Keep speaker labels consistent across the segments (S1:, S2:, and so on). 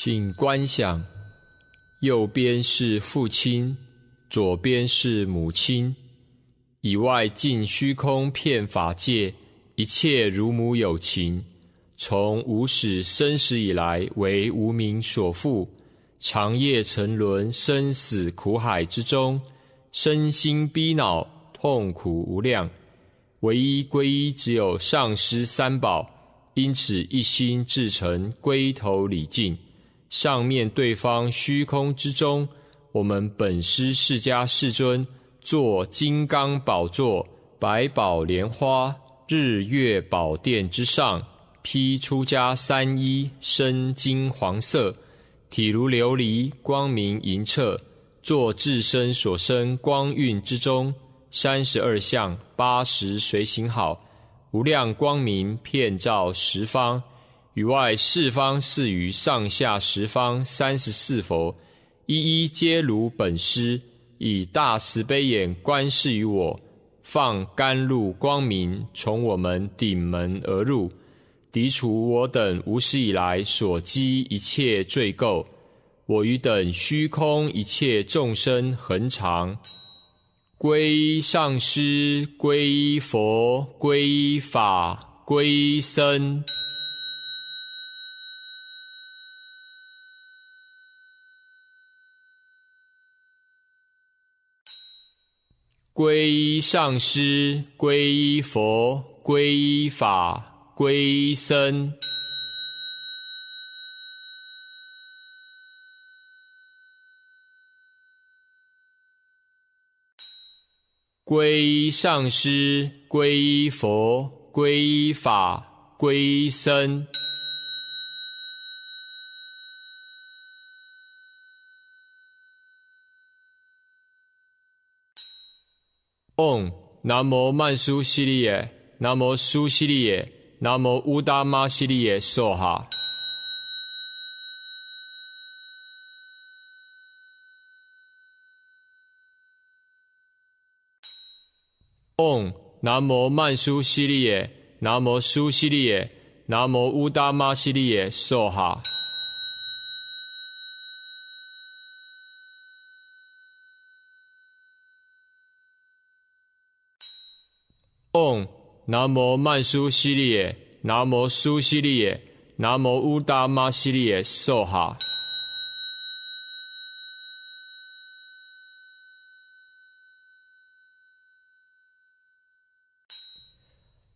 S1: 请观想，右边是父亲，左边是母亲，以外尽虚空遍法界一切如母有情，从无始生死以来为无名所缚，长夜沉沦生死苦海之中，身心逼恼，痛苦无量。唯一皈依只有上师三宝，因此一心至诚归头礼敬。上面对方虚空之中，我们本师释迦世尊坐金刚宝座，百宝莲花、日月宝殿之上，披出家三衣，身金黄色，体如琉璃，光明银澈，坐自身所生光晕之中，三十二相、八十随行好，无量光明遍照十方。于外四方四于上下十方三十四佛，一一皆如本师以大慈悲眼观视于我，放甘露光明从我们顶门而入，涤除我等无始以来所积一切罪垢。我与等虚空一切众生恒常归上师，归佛，归法，归僧。归上师，归佛，归法，归僧。归上师，归佛，归法，归僧。嗡南无曼殊悉利耶，南无苏悉利耶，南无乌达玛悉利耶，梭哈。嗡南无曼殊悉利耶，南无苏悉利耶，南无乌达玛悉利耶，梭哈。唵，南无曼殊西利耶，南无苏西利耶，南无乌达玛西利耶，娑哈。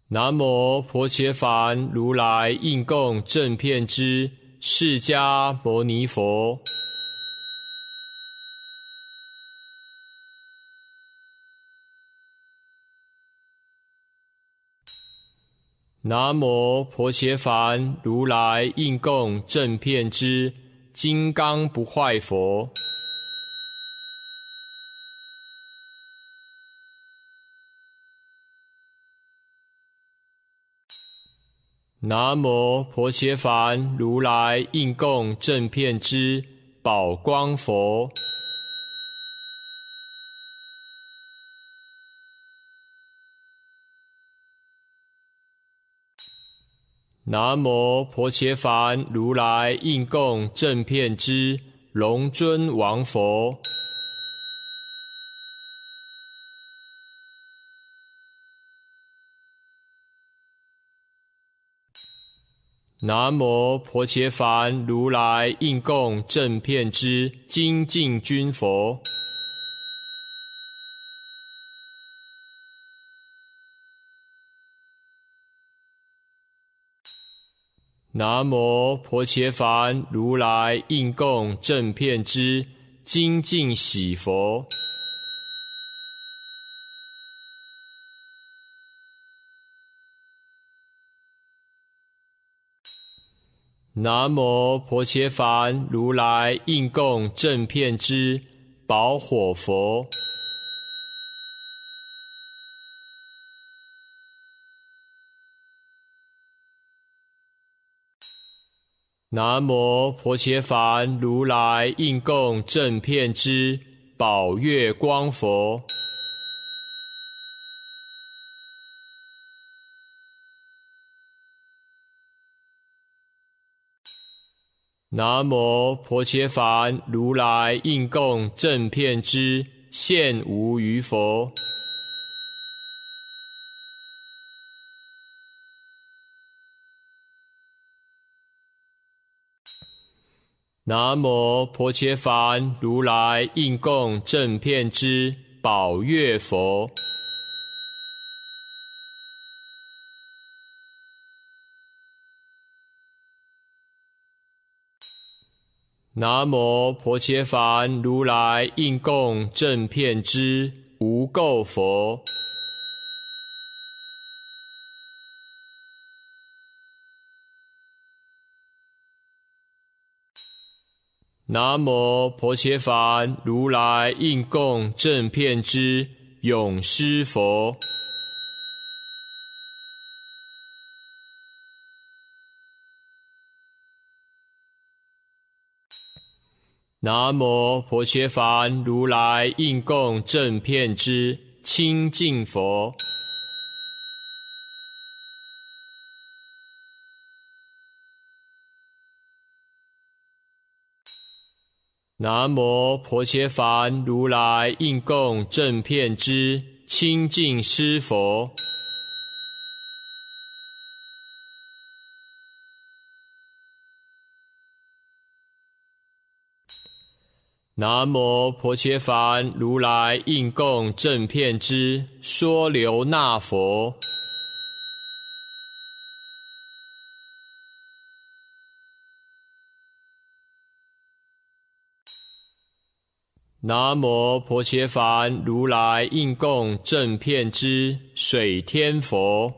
S1: 南无婆伽梵，如来应供正遍知，释迦牟尼佛。南无婆伽梵如来应供正遍知金刚不坏佛。南无婆伽梵如来应供正遍知宝光佛。南无婆伽梵，如来应供正遍知，龙尊王佛。南无婆伽梵，如来应供正遍知，精进军佛。南无婆伽梵，如来应供正遍知，精进喜佛。南无婆伽梵，如来应供正遍知，宝火佛。南无婆伽梵，如来应供正遍知宝月光佛。南无婆伽梵，如来应供正遍知现无余佛。南无婆伽梵，如来应供正遍知宝月佛。南无婆伽梵，如来应供正遍知无垢佛。南无婆伽梵如来应供正遍知勇师佛。南无婆伽梵如来应供正遍知清净佛。南无婆伽梵，如来应供正遍知清净师佛。南无婆伽梵，如来应供正遍知说流那佛。南无婆伽梵如来应供正遍知水天佛。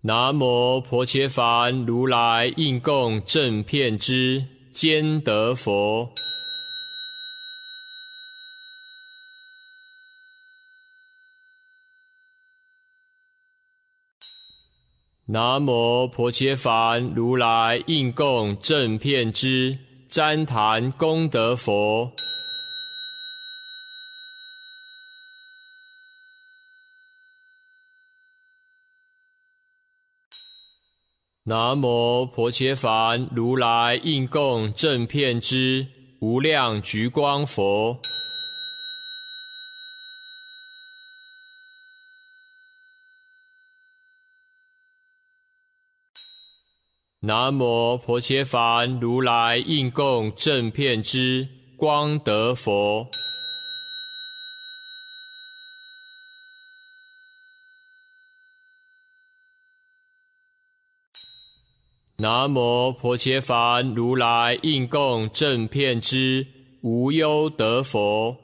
S1: 南无婆伽梵如来应供正遍知坚德佛。南无婆伽梵如来应供正遍知旃檀功德佛。南无婆伽梵如来应供正遍知无量橘光佛。南无婆伽梵如来应供正遍知光德佛。南无婆伽梵如来应供正遍知无忧德佛。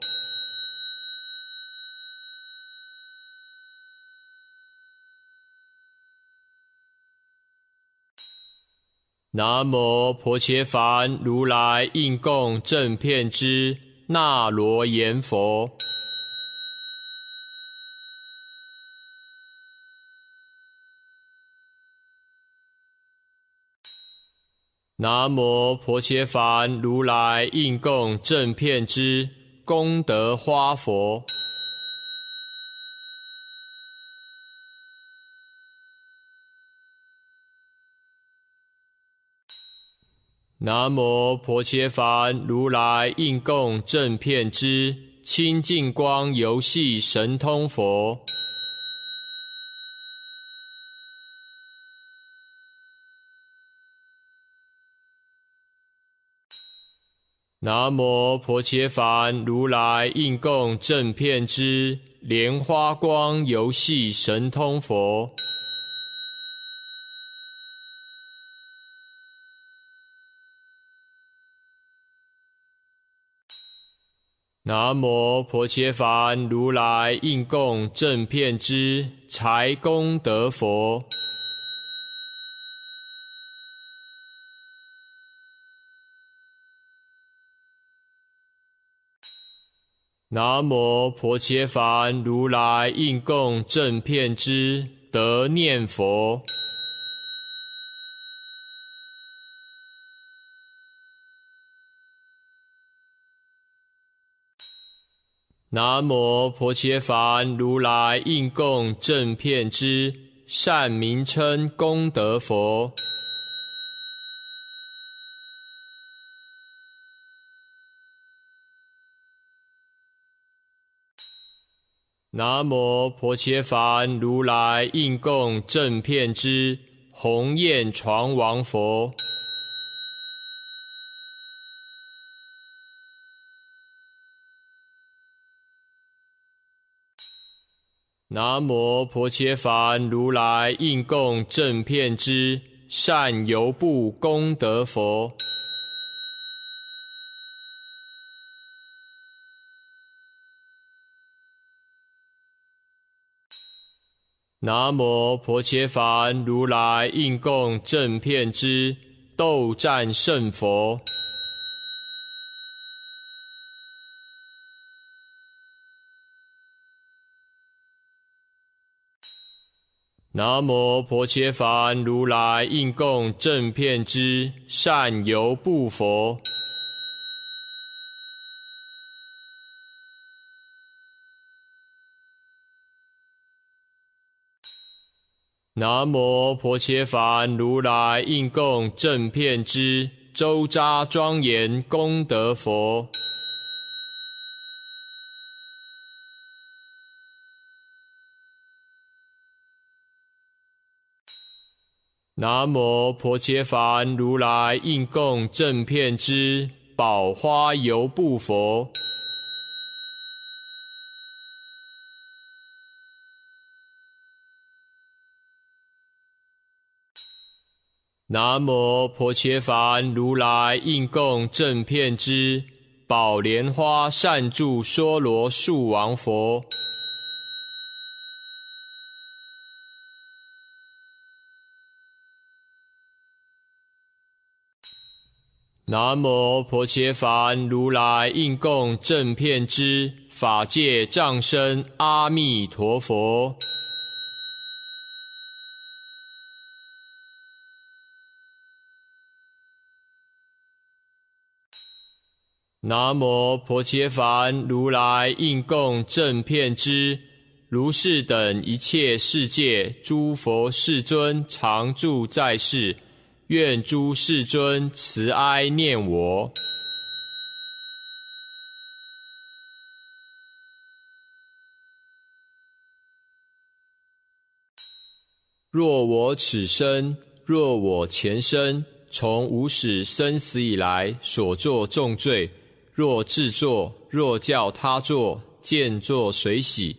S1: 南无婆伽梵，如来应供正遍知那罗延佛。南无婆伽梵，如来应供正遍知功德花佛。南无婆伽梵如来应供正片之清净光游戏神通佛。南无婆伽梵如来应供正片之莲花光游戏神通佛。南无婆伽梵如来应供正遍知财功德佛。南无婆伽梵如来应供正遍知得念佛。南无婆伽梵如来应供正遍知善名称功德佛。南无婆伽梵如来应供正遍知鸿雁床王佛。南无婆伽梵如来应供正遍知善游步功德佛。南无婆伽梵如来应供正遍知斗战胜佛。南无婆伽梵如来应供正遍知善游不佛。南无婆伽梵如来应供正遍知周匝庄严功德佛。南无婆伽梵如来应供正遍之宝花游布佛。南无婆伽梵如来应供正遍之宝莲花善住梭罗树王佛。南无婆伽梵如来应供正遍知法界丈身阿弥陀佛。南无婆伽梵如来应供正遍知，如是等一切世界诸佛世尊常住在世。愿诸世尊慈哀念我。若我此生，若我前生，从无始生死以来所作重罪，若自作，若教他作，见作随洗？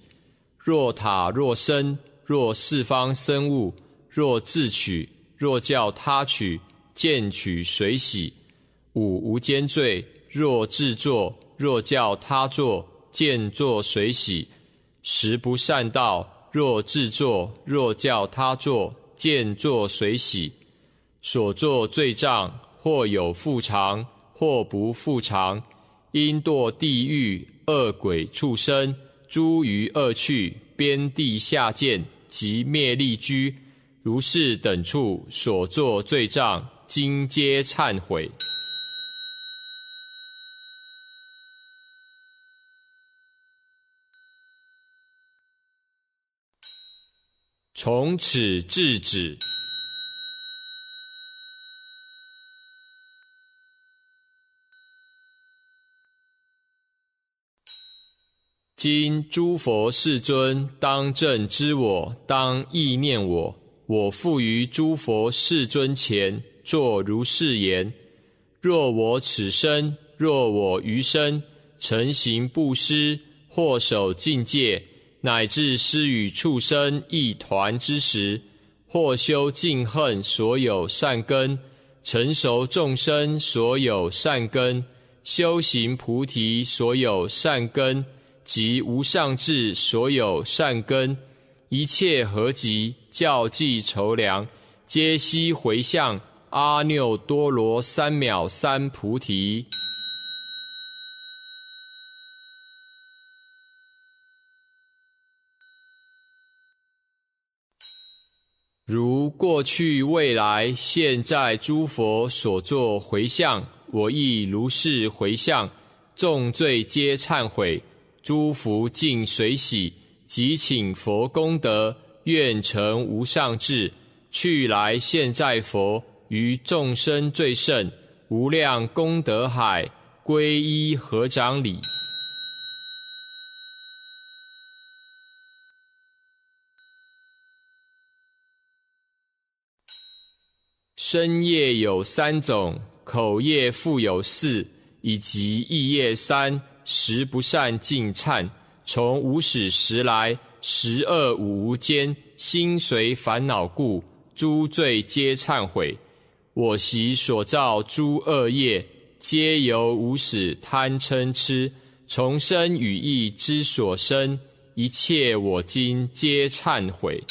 S1: 若塔，若身，若四方生物，若自取。若叫他取，见取随喜，五无间罪；若自作，若叫他作，见作随喜。十不善道，若自作，若叫他作，见作随喜。所作罪障，或有复偿，或不复偿，因堕地狱、恶鬼、畜生、诸余恶趣、边地下贱及灭力居。如是等处所作罪障，今皆忏悔，从此制止。今诸佛世尊当正知我，当忆念我。我复于诸佛世尊前作如是言：若我此生，若我余生，成行不施，或守境戒，乃至施与畜生一团之时，或修净恨所有善根，成熟众生所有善根，修行菩提所有善根，及无上智所有善根。一切何集教计酬凉，皆悉回向阿耨多罗三藐三菩提。如过去、未来、现在诸佛所作回向，我亦如是回向。众罪皆忏悔，诸福尽随喜。即请佛功德，愿成无上智，去来现在佛，于众生最胜，无量功德海，皈依合掌礼。身业有三种，口业复有四，以及意业三，食不善尽忏。从无始时来，十恶五无间，心随烦恼故，诸罪皆忏悔。我习所造诸恶业，皆由无始贪嗔痴，从身语意之所生，一切我今皆忏悔。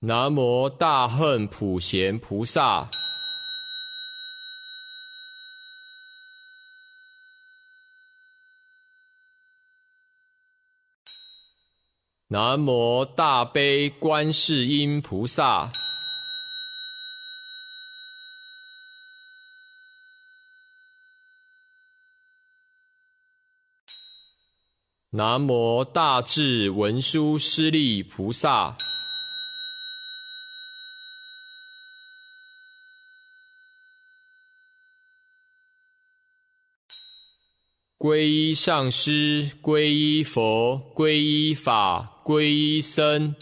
S1: 南无大恨普贤菩萨，南无大悲观世音菩萨，南无大智文殊师利菩萨。皈依上师，皈依佛，皈依法，皈依僧。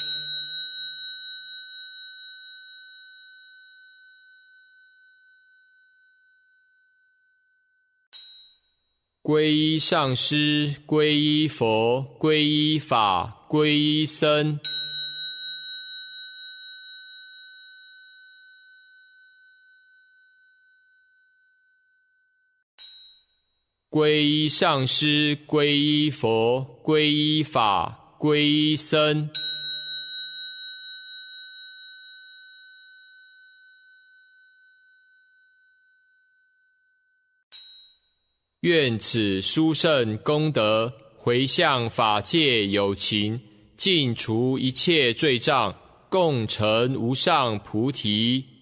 S1: 皈依上师，皈依佛，皈依法，皈依僧。皈依上师，皈依佛，皈依法，皈依僧。愿此殊胜功德回向法界有情，尽除一切罪障，共成无上菩提。